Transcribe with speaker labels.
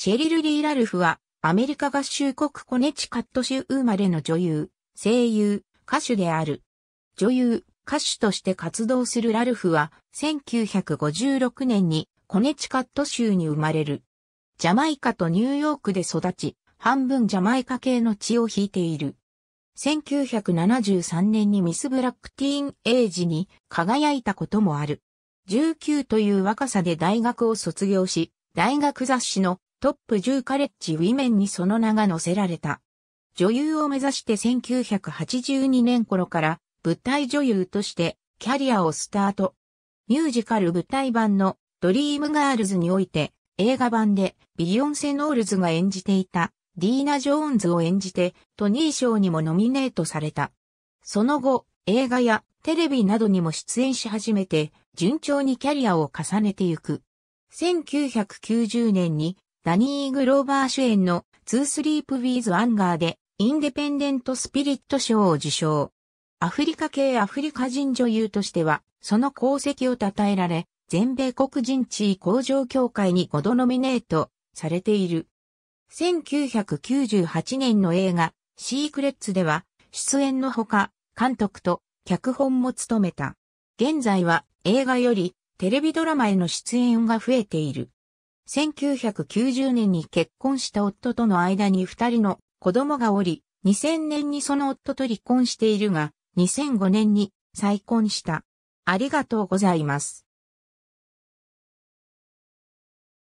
Speaker 1: シェリル・リー・ラルフは、アメリカ合衆国コネチカット州生まれの女優、声優、歌手である。女優、歌手として活動するラルフは、1956年にコネチカット州に生まれる。ジャマイカとニューヨークで育ち、半分ジャマイカ系の血を引いている。1973年にミスブラックティーンエイジに輝いたこともある。19という若さで大学を卒業し、大学雑誌のトップ10カレッジウィメンにその名が載せられた。女優を目指して1982年頃から舞台女優としてキャリアをスタート。ミュージカル舞台版のドリームガールズにおいて映画版でビヨンセ・ノールズが演じていたディーナ・ジョーンズを演じてトニー賞にもノミネートされた。その後映画やテレビなどにも出演し始めて順調にキャリアを重ねてゆく。1990年にダニー・グローバー主演のツースリープ・ウィーズ・アンガーでインデペンデント・スピリット賞を受賞。アフリカ系アフリカ人女優としては、その功績を称えられ、全米黒人地位向上協会に5度ノミネートされている。1998年の映画、シークレッツでは、出演のほか、監督と脚本も務めた。現在は映画よりテレビドラマへの出演が増えている。1990年に結婚した夫との間に二人の子供がおり、2000年にその夫と離婚しているが、2005年に再婚した。あり
Speaker 2: がとうございます。